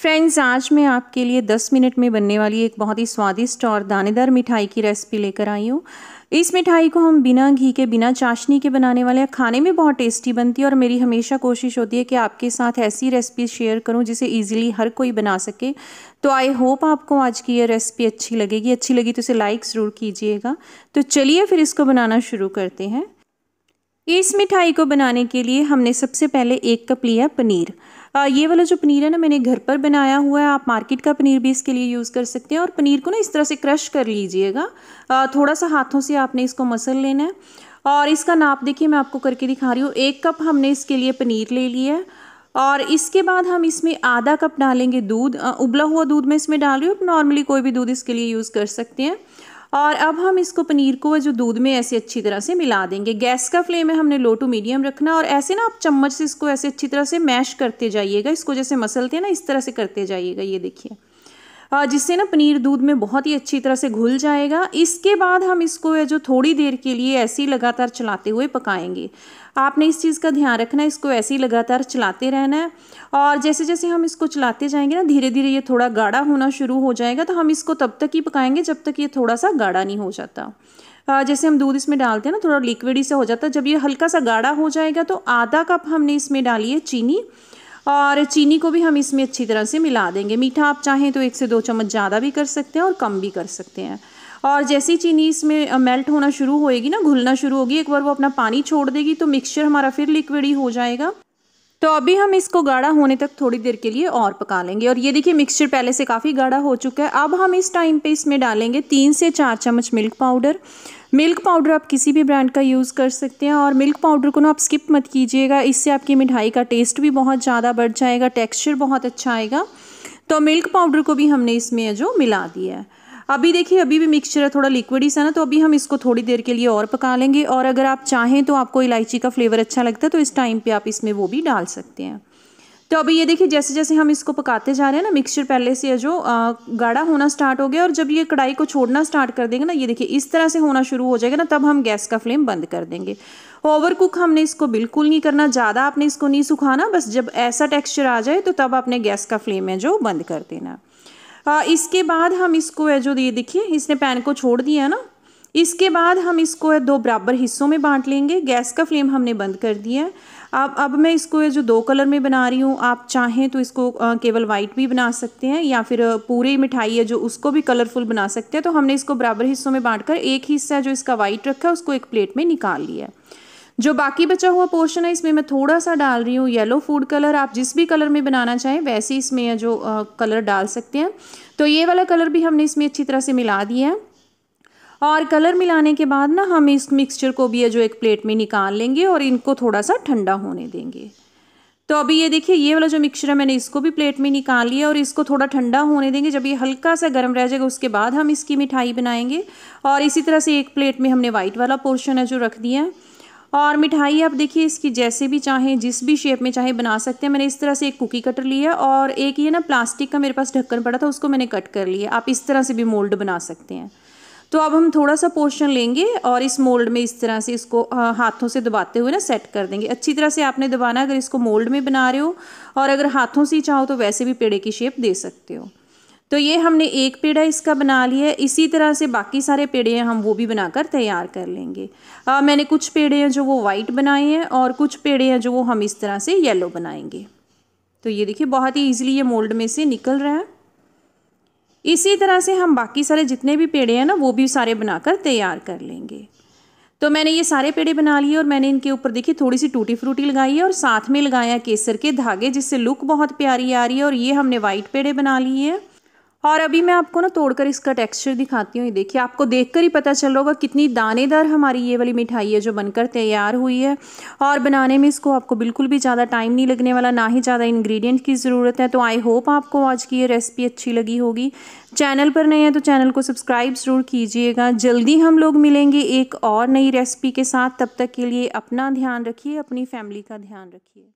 friends आज मैं आपके लिए 10 मिनट में बनने वाली एक बहुत ही स्वादिष्ट और दानेदार मिठाई की रेसिपी लेकर आई हूँ इस मिठाई को हम बिना घी के बिना चाशनी के बनाने वाले हैं खाने में बहुत टेस्टी बनती है और मेरी हमेशा कोशिश होती है कि आपके साथ ऐसी रेसिपी शेयर करूं जिसे इजीली हर कोई बना सके तो आई होप आपको आज की ये रेसिपी अच्छी लगेगी अच्छी लगी तो इसे लाइक ज़रूर कीजिएगा तो चलिए फिर इसको बनाना शुरू करते हैं इस मिठाई को बनाने के लिए हमने सबसे पहले एक कप लिया पनीर ये वाला जो पनीर है ना मैंने घर पर बनाया हुआ है आप मार्केट का पनीर भी इसके लिए यूज़ कर सकते हैं और पनीर को ना इस तरह से क्रश कर लीजिएगा थोड़ा सा हाथों से आपने इसको मसल लेना है और इसका नाप देखिए मैं आपको करके दिखा रही हूँ एक कप हमने इसके लिए पनीर ले लिया है और इसके बाद हम इसमें आधा कप डालेंगे दूध उबला हुआ दूध मैं इसमें डाल रही हूँ नॉर्मली कोई भी दूध इसके लिए यूज़ कर सकते हैं और अब हम इसको पनीर को जो दूध में ऐसे अच्छी तरह से मिला देंगे गैस का फ्लेम है हमने लो टू मीडियम रखना और ऐसे ना आप चम्मच से इसको ऐसे अच्छी तरह से मैश करते जाइएगा इसको जैसे मसलते हैं ना इस तरह से करते जाइएगा ये देखिए जिससे ना पनीर दूध में बहुत ही अच्छी तरह से घुल जाएगा इसके बाद हम इसको जो थोड़ी देर के लिए ऐसे ही लगातार चलाते हुए पकाएंगे आपने इस चीज़ का ध्यान रखना है इसको ऐसे ही लगातार चलाते रहना है और जैसे जैसे हम इसको चलाते जाएंगे ना धीरे धीरे ये थोड़ा गाढ़ा होना शुरू हो जाएगा तो हम इसको तब तक ही पकाएंगे जब तक ये थोड़ा सा गाढ़ा नहीं हो जाता जैसे हम दूध इसमें डालते हैं ना थोड़ा लिक्विड ही से हो जाता है जब ये हल्का सा गाढ़ा हो जाएगा तो आधा कप हमने इसमें डाली है चीनी और चीनी को भी हम इसमें अच्छी तरह से मिला देंगे मीठा आप चाहें तो एक से दो चम्मच ज़्यादा भी कर सकते हैं और कम भी कर सकते हैं और जैसी चीनी इसमें मेल्ट होना शुरू होएगी ना घुलना शुरू होगी एक बार वो अपना पानी छोड़ देगी तो मिक्सचर हमारा फिर लिक्विड ही हो जाएगा तो अभी हम इसको गाढ़ा होने तक थोड़ी देर के लिए और पका लेंगे और ये देखिए मिक्सचर पहले से काफ़ी गाढ़ा हो चुका है अब हम इस टाइम पे इसमें डालेंगे तीन से चार चम्मच मिल्क पाउडर मिल्क पाउडर आप किसी भी ब्रांड का यूज़ कर सकते हैं और मिल्क पाउडर को ना आप स्किप मत कीजिएगा इससे आपकी मिठाई का टेस्ट भी बहुत ज़्यादा बढ़ जाएगा टेक्स्चर बहुत अच्छा आएगा तो मिल्क पाउडर को भी हमने इसमें जो मिला दिया है अभी देखिए अभी भी मिक्सचर है थोड़ा लिक्विड ही सा ना तो अभी हम इसको थोड़ी देर के लिए और पका लेंगे और अगर आप चाहें तो आपको इलायची का फ्लेवर अच्छा लगता है तो इस टाइम पे आप इसमें वो भी डाल सकते हैं तो अभी ये देखिए जैसे जैसे हम इसको पकाते जा रहे हैं ना मिक्सचर पहले से जो गाढ़ा होना स्टार्ट हो गया और जब ये कढ़ाई को छोड़ना स्टार्ट कर देंगे ना ये देखिए इस तरह से होना शुरू हो जाएगा ना तब हम गैस का फ्लेम बंद कर देंगे ओवर कुक हमने इसको बिल्कुल नहीं करना ज़्यादा आपने इसको नहीं सुखाना बस जब ऐसा टेक्स्चर आ जाए तो तब आपने गैस का फ्लेम है जो बंद कर देना आ, इसके बाद हम इसको है जो ये देखिए इसने पैन को छोड़ दिया ना इसके बाद हम इसको है दो बराबर हिस्सों में बांट लेंगे गैस का फ्लेम हमने बंद कर दिया है अब अब मैं इसको है जो दो कलर में बना रही हूँ आप चाहें तो इसको केवल वाइट भी बना सकते हैं या फिर पूरी मिठाई है जो उसको भी कलरफुल बना सकते हैं तो हमने इसको बराबर हिस्सों में बांटकर कर एक हिस्सा जो इसका वाइट रखा है उसको एक प्लेट में निकाल लिया है जो बाकी बचा हुआ पोर्शन है इसमें मैं थोड़ा सा डाल रही हूँ येलो फूड कलर आप जिस भी कलर में बनाना चाहें वैसे इसमें जो आ, कलर डाल सकते हैं तो ये वाला कलर भी हमने इसमें अच्छी तरह से मिला दिया है और कलर मिलाने के बाद ना हम इस मिक्सचर को भी जो एक प्लेट में निकाल लेंगे और इनको थोड़ा सा ठंडा होने देंगे तो अभी ये देखिए ये वाला जो मिक्सचर है मैंने इसको भी प्लेट में निकाल लिया और इसको थोड़ा ठंडा होने देंगे जब ये हल्का सा गर्म रह जाएगा उसके बाद हम इसकी मिठाई बनाएंगे और इसी तरह से एक प्लेट में हमने वाइट वाला पोर्शन है जो रख दिया है और मिठाई आप देखिए इसकी जैसे भी चाहें जिस भी शेप में चाहे बना सकते हैं मैंने इस तरह से एक कुकी कटर लिया और एक ये ना प्लास्टिक का मेरे पास ढक्कन पड़ा था उसको मैंने कट कर लिया आप इस तरह से भी मोल्ड बना सकते हैं तो अब हम थोड़ा सा पोर्शन लेंगे और इस मोल्ड में इस तरह से इसको हाथों से दबाते हुए ना सेट कर देंगे अच्छी तरह से आपने दबाना अगर इसको मोल्ड में बना रहे हो और अगर हाथों से ही चाहो तो वैसे भी पेड़े की शेप दे सकते हो तो ये हमने एक पेड़ा इसका बना लिया है इसी तरह से बाकी सारे पेड़े हैं हम वो भी बनाकर तैयार कर लेंगे आ, मैंने कुछ पेड़े हैं जो वो वाइट बनाए हैं और कुछ पेड़े हैं जो वो हम इस तरह से येलो बनाएंगे तो ये देखिए बहुत ही ईजिली ये मोल्ड में से निकल रहा है इसी तरह से हम बाकी सारे जितने भी पेड़े हैं ना वो भी सारे बनाकर तैयार कर लेंगे तो मैंने ये सारे पेड़े बना लिए और मैंने इनके ऊपर देखिए थोड़ी सी टूटी फ्रूटी लगाई है और साथ में लगाया केसर के धागे जिससे लुक बहुत प्यारी आ रही है और ये हमने वाइट पेड़े बना लिए हैं और अभी मैं आपको ना तोड़कर इसका टेक्सचर दिखाती हूँ ये देखिए आपको देखकर ही पता चल रहा होगा कितनी दानेदार हमारी ये वाली मिठाई है जो बनकर तैयार हुई है और बनाने में इसको आपको बिल्कुल भी ज़्यादा टाइम नहीं लगने वाला ना ही ज़्यादा इंग्रेडिएंट की ज़रूरत है तो आई होप आपको आज की ये रेसिपी अच्छी लगी होगी चैनल पर नए हैं तो चैनल को सब्सक्राइब ज़रूर कीजिएगा जल्दी हम लोग मिलेंगे एक और नई रेसिपी के साथ तब तक के लिए अपना ध्यान रखिए अपनी फैमिली का ध्यान रखिए